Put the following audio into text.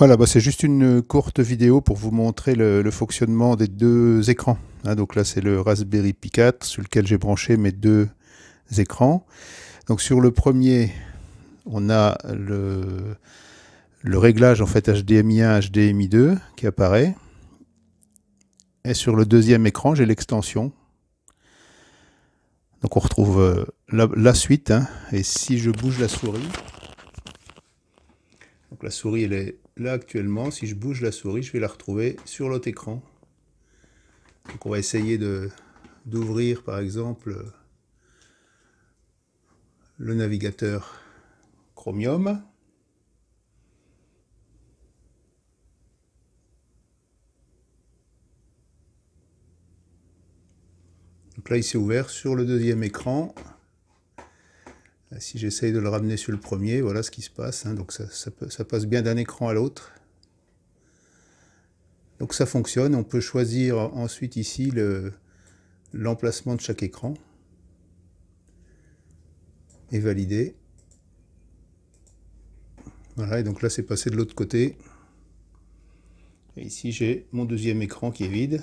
Voilà, bah, c'est juste une courte vidéo pour vous montrer le, fonctionnement des deux écrans. Hein, donc là, c'est le Raspberry Pi 4 sur lequel j'ai branché mes deux écrans. Donc sur le premier, on a le, réglage en fait HDMI 1, HDMI 2 qui apparaît. Et sur le deuxième écran, j'ai l'extension. Donc on retrouve euh, la, suite. Hein. Et si je bouge la souris la souris, elle est là actuellement. Si je bouge la souris, je vais la retrouver sur l'autre écran. Donc on va essayer d'ouvrir par exemple le navigateur Chromium. Donc là, il s'est ouvert sur le deuxième écran. Euh, si j'essaye de le ramener sur le premier, voilà ce qui se passe. Hein. Donc ça, passe bien d'un écran à l'autre. Donc ça fonctionne. On peut choisir ensuite ici l'emplacement de chaque écran. Et valider. Voilà, et donc là c'est passé de l'autre côté. Et ici j'ai mon deuxième écran qui est vide.